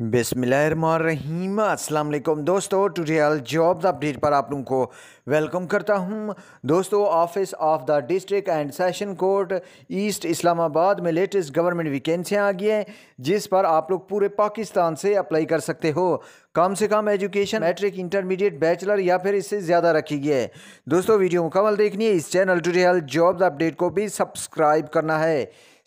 अस्सलाम वालेकुम दोस्तों ट्यूटोरियल जॉब्स अपडेट पर आप लोगों को वेलकम करता हूं दोस्तों office of the district and session court east Islamabad में लेटेस्ट गवर्नमेंट वैकेंसियां आ गई हैं जिस पर आप लोग पूरे पाकिस्तान से अप्लाई कर सकते हो कम से कम एजुकेशन मैट्रिक इंटरमीडिएट बैचलर या फिर इससे ज़्यादा रखी गई है दोस्तों वीडियो मुकम्मल देखनी है इस चैनल ट्यूटोरियल जॉब्स अपडेट को भी सब्सक्राइब करना है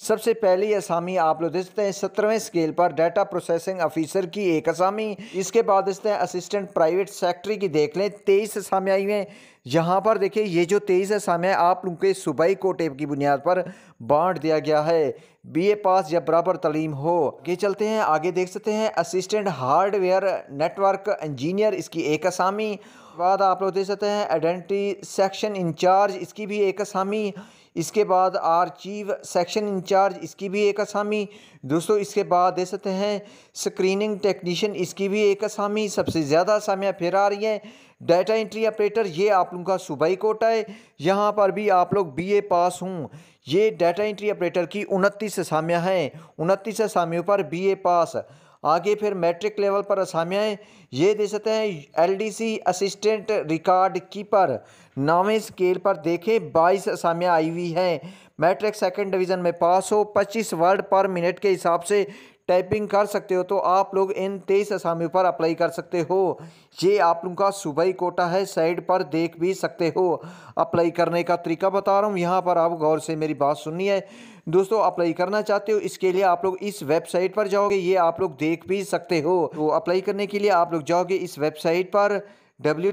सबसे पहली असामी आप लोग देखते हैं सत्रहवें स्केल पर डाटा प्रोसेसिंग ऑफिसर की एक असामी इसके बाद देखते हैं असिस्टेंट प्राइवेट सेक्रेटरी की देख लें तेईस असामी आई हैं यहाँ पर देखिए ये जो तेईस असामियाँ आप लोगों के सूबाई कोटे की बुनियाद पर बांट दिया गया है बीए पास या बराबर तलीम हो के चलते हैं आगे देख सकते हैं असिस्टेंट हार्डवेयर नेटवर्क इंजीनियर इसकी एक असामी बाद आप लोग देख सकते हैं आइडेंटिटी सेक्शन इंचार्ज इसकी भी एक असामी इसके बाद आर चीफ सेक्शन इंचार्ज इसकी भी एक असामी दोस्तों इसके बाद दे सकते हैं स्क्रीनिंग टेक्नीशियन इसकी भी एक असामी सबसे ज़्यादा असामियाँ फिर आ रही हैं डाटा एंट्री ऑपरेटर ये आप लोगों का सूबाई कोटा है यहाँ पर भी आप लोग बीए पास हूँ ये डाटा एंट्री ऑपरेटर की उनतीस असामियाँ हैं उनतीस असामियों पर ए पास आगे फिर मैट्रिक लेवल पर असामियाँ ये दे सकते हैं एलडीसी असिस्टेंट रिकॉर्ड कीपर नौवें स्केल पर देखें बाईस असामियाँ आई हुई हैं मैट्रिक सेकंड डिवीज़न में पास हो पच्चीस वर्ड पर मिनट के हिसाब से टाइपिंग कर सकते हो तो आप लोग इन तेईस असामियों पर अप्लाई कर सकते हो ये आप लोगों का सुबह कोटा है साइड पर देख भी सकते हो अप्लाई करने का तरीका बता रहा हूँ यहाँ पर आप गौर से मेरी बात सुननी है दोस्तों अप्लाई करना चाहते हो इसके लिए आप लोग इस वेबसाइट पर जाओगे ये आप लोग देख भी सकते हो तो अप्लाई करने के लिए आप लोग जाओगे इस वेबसाइट पर डब्ल्यू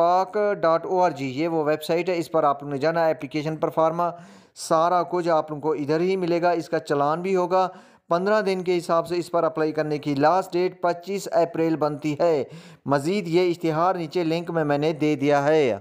पाक डॉट ओ आर जी ये वो वेबसाइट है इस पर आप लोगों ने जाना एप्लीकेशन पर फार्मा सारा कुछ आप लोगों को इधर ही मिलेगा इसका चलान भी होगा पंद्रह दिन के हिसाब से इस पर अप्लाई करने की लास्ट डेट पच्चीस अप्रैल बनती है मज़ीद ये इश्तहार नीचे लिंक में मैंने दे दिया है